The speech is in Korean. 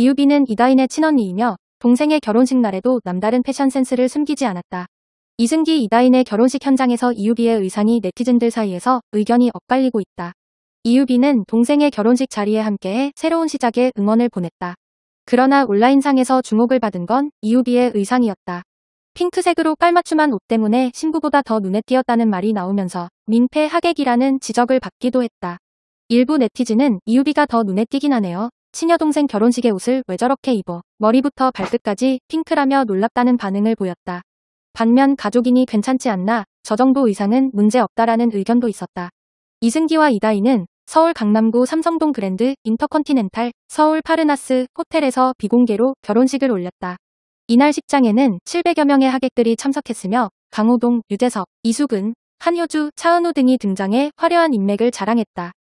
이유비는 이다인의 친언니이며 동생의 결혼식 날에도 남다른 패션 센스를 숨기지 않았다. 이승기 이다인의 결혼식 현장에서 이유비의 의상이 네티즌들 사이에서 의견이 엇갈리고 있다. 이유비는 동생의 결혼식 자리에 함께해 새로운 시작에 응원을 보냈다. 그러나 온라인상에서 주목을 받은 건 이유비의 의상이었다. 핑크색으로 깔맞춤한 옷 때문에 신부보다 더 눈에 띄었다는 말이 나오면서 민폐 하객이라는 지적을 받기도 했다. 일부 네티즌은 이유비가 더 눈에 띄긴 하네요 친여동생 결혼식의 옷을 왜 저렇게 입어 머리부터 발끝까지 핑크라며 놀랍다는 반응을 보였다. 반면 가족이니 괜찮지 않나 저 정도 의상은 문제없다라는 의견도 있었다. 이승기와 이다희는 서울 강남구 삼성동 그랜드 인터컨티넨탈 서울 파르나스 호텔에서 비공개로 결혼식을 올렸다. 이날 식장에는 700여 명의 하객들이 참석했으며 강호동, 유재석, 이수근, 한효주, 차은우 등이 등장해 화려한 인맥을 자랑했다.